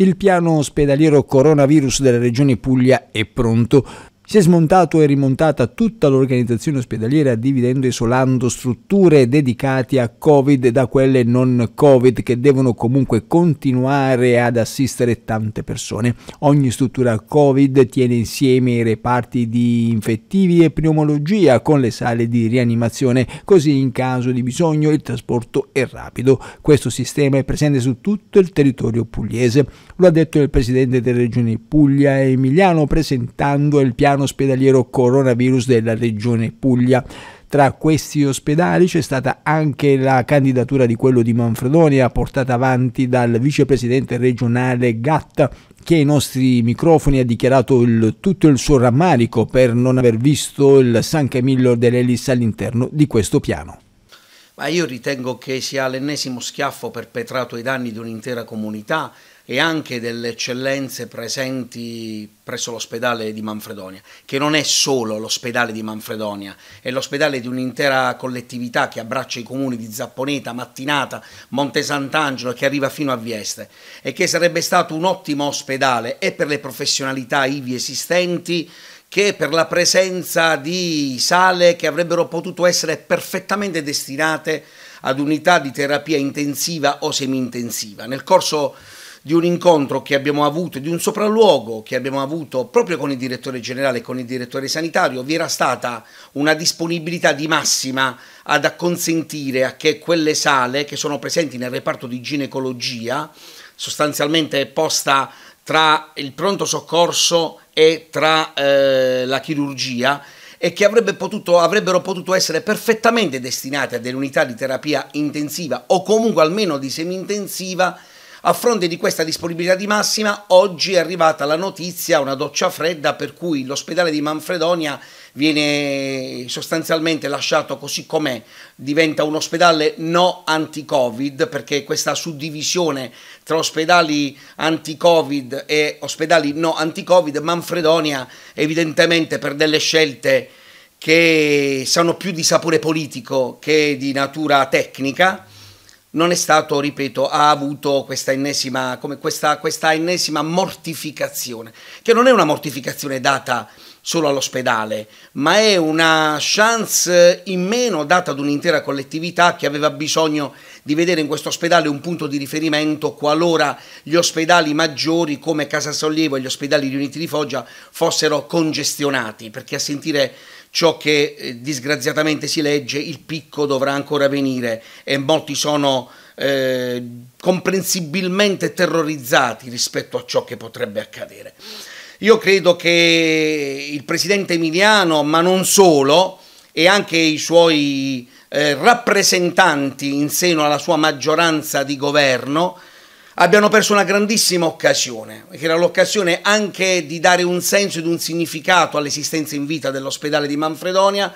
Il piano ospedaliero coronavirus della regione Puglia è pronto. Si è smontato e rimontata tutta l'organizzazione ospedaliera dividendo e isolando strutture dedicate a Covid da quelle non Covid che devono comunque continuare ad assistere tante persone. Ogni struttura Covid tiene insieme i reparti di infettivi e pneumologia con le sale di rianimazione, così in caso di bisogno il trasporto è rapido. Questo sistema è presente su tutto il territorio pugliese. Lo ha detto il presidente delle regioni Puglia e Emiliano presentando il piano piano ospedaliero coronavirus della regione Puglia. Tra questi ospedali c'è stata anche la candidatura di quello di Manfredonia portata avanti dal vicepresidente regionale Gatta che ai nostri microfoni ha dichiarato il, tutto il suo rammarico per non aver visto il San Camillo dell'Elis all'interno di questo piano ma io ritengo che sia l'ennesimo schiaffo perpetrato ai danni di un'intera comunità e anche delle eccellenze presenti presso l'ospedale di Manfredonia, che non è solo l'ospedale di Manfredonia, è l'ospedale di un'intera collettività che abbraccia i comuni di Zapponeta, Mattinata, Monte Sant'Angelo che arriva fino a Vieste e che sarebbe stato un ottimo ospedale e per le professionalità ivi esistenti che per la presenza di sale che avrebbero potuto essere perfettamente destinate ad unità di terapia intensiva o semi-intensiva. Nel corso di un incontro che abbiamo avuto, di un sopralluogo che abbiamo avuto proprio con il direttore generale e con il direttore sanitario, vi era stata una disponibilità di massima ad acconsentire a che quelle sale che sono presenti nel reparto di ginecologia, sostanzialmente posta tra il pronto soccorso e tra eh, la chirurgia e che avrebbe potuto, avrebbero potuto essere perfettamente destinate a delle unità di terapia intensiva o comunque almeno di semi-intensiva a fronte di questa disponibilità di massima, oggi è arrivata la notizia, una doccia fredda, per cui l'ospedale di Manfredonia viene sostanzialmente lasciato così com'è, diventa un ospedale no anti-Covid, perché questa suddivisione tra ospedali anti-Covid e ospedali no anti-Covid, Manfredonia evidentemente per delle scelte che sono più di sapore politico che di natura tecnica, non è stato, ripeto, ha avuto questa ennesima, questa, questa ennesima mortificazione, che non è una mortificazione data solo all'ospedale, ma è una chance in meno data ad un'intera collettività che aveva bisogno di vedere in questo ospedale un punto di riferimento qualora gli ospedali maggiori come Casa Sollievo e gli ospedali riuniti di Foggia fossero congestionati, perché a sentire ciò che eh, disgraziatamente si legge, il picco dovrà ancora venire e molti sono eh, comprensibilmente terrorizzati rispetto a ciò che potrebbe accadere. Io credo che il presidente Emiliano, ma non solo, e anche i suoi eh, rappresentanti in seno alla sua maggioranza di governo, abbiano perso una grandissima occasione, che era l'occasione anche di dare un senso ed un significato all'esistenza in vita dell'ospedale di Manfredonia,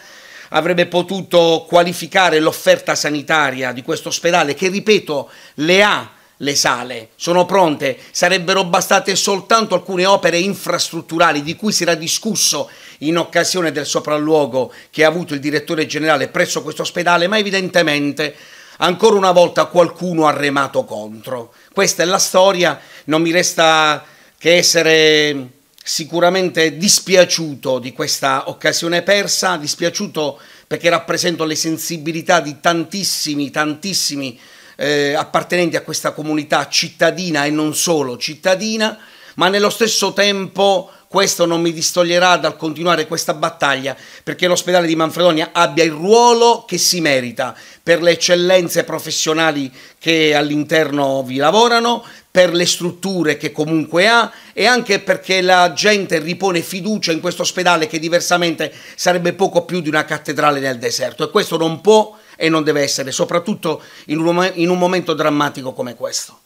avrebbe potuto qualificare l'offerta sanitaria di questo ospedale che, ripeto, le ha le sale, sono pronte, sarebbero bastate soltanto alcune opere infrastrutturali di cui si era discusso in occasione del sopralluogo che ha avuto il direttore generale presso questo ospedale, ma evidentemente ancora una volta qualcuno ha remato contro. Questa è la storia, non mi resta che essere sicuramente dispiaciuto di questa occasione persa, dispiaciuto perché rappresento le sensibilità di tantissimi, tantissimi eh, appartenenti a questa comunità cittadina e non solo cittadina, ma nello stesso tempo questo non mi distoglierà dal continuare questa battaglia perché l'ospedale di Manfredonia abbia il ruolo che si merita per le eccellenze professionali che all'interno vi lavorano, per le strutture che comunque ha e anche perché la gente ripone fiducia in questo ospedale che diversamente sarebbe poco più di una cattedrale nel deserto e questo non può e non deve essere, soprattutto in un, in un momento drammatico come questo.